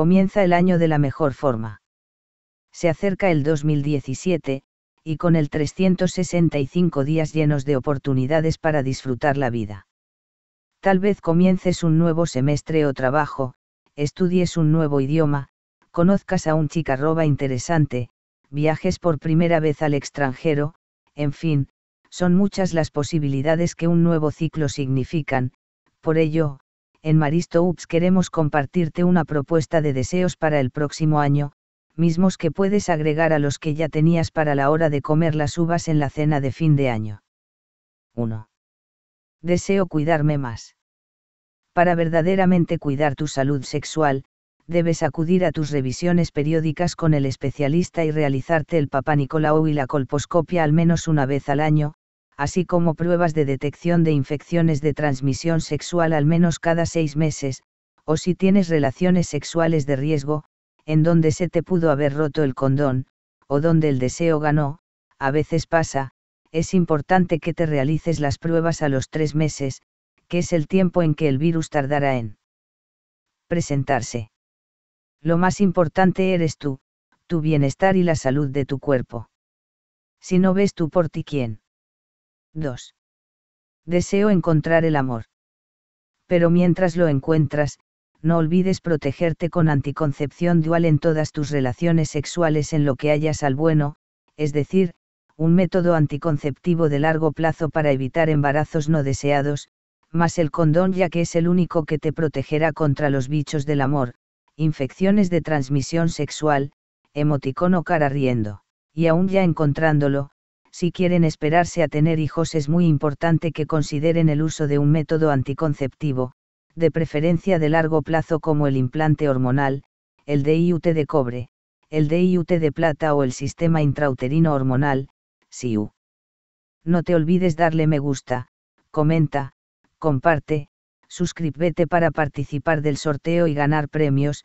comienza el año de la mejor forma. Se acerca el 2017, y con el 365 días llenos de oportunidades para disfrutar la vida. Tal vez comiences un nuevo semestre o trabajo, estudies un nuevo idioma, conozcas a un chicarroba interesante, viajes por primera vez al extranjero, en fin, son muchas las posibilidades que un nuevo ciclo significan, por ello, en Maristo Ups queremos compartirte una propuesta de deseos para el próximo año, mismos que puedes agregar a los que ya tenías para la hora de comer las uvas en la cena de fin de año. 1. Deseo cuidarme más. Para verdaderamente cuidar tu salud sexual, debes acudir a tus revisiones periódicas con el especialista y realizarte el papá Nicolau y la colposcopia al menos una vez al año, así como pruebas de detección de infecciones de transmisión sexual al menos cada seis meses, o si tienes relaciones sexuales de riesgo, en donde se te pudo haber roto el condón, o donde el deseo ganó, a veces pasa, es importante que te realices las pruebas a los tres meses, que es el tiempo en que el virus tardará en presentarse. Lo más importante eres tú, tu bienestar y la salud de tu cuerpo. Si no ves tú por ti quién. 2. Deseo encontrar el amor. Pero mientras lo encuentras, no olvides protegerte con anticoncepción dual en todas tus relaciones sexuales en lo que hayas al bueno, es decir, un método anticonceptivo de largo plazo para evitar embarazos no deseados, más el condón ya que es el único que te protegerá contra los bichos del amor, infecciones de transmisión sexual, emoticón o cara riendo. Y aún ya encontrándolo, si quieren esperarse a tener hijos es muy importante que consideren el uso de un método anticonceptivo, de preferencia de largo plazo como el implante hormonal, el DIUT de cobre, el DIUT de plata o el sistema intrauterino hormonal, SIU. No te olvides darle me gusta, comenta, comparte, suscríbete para participar del sorteo y ganar premios,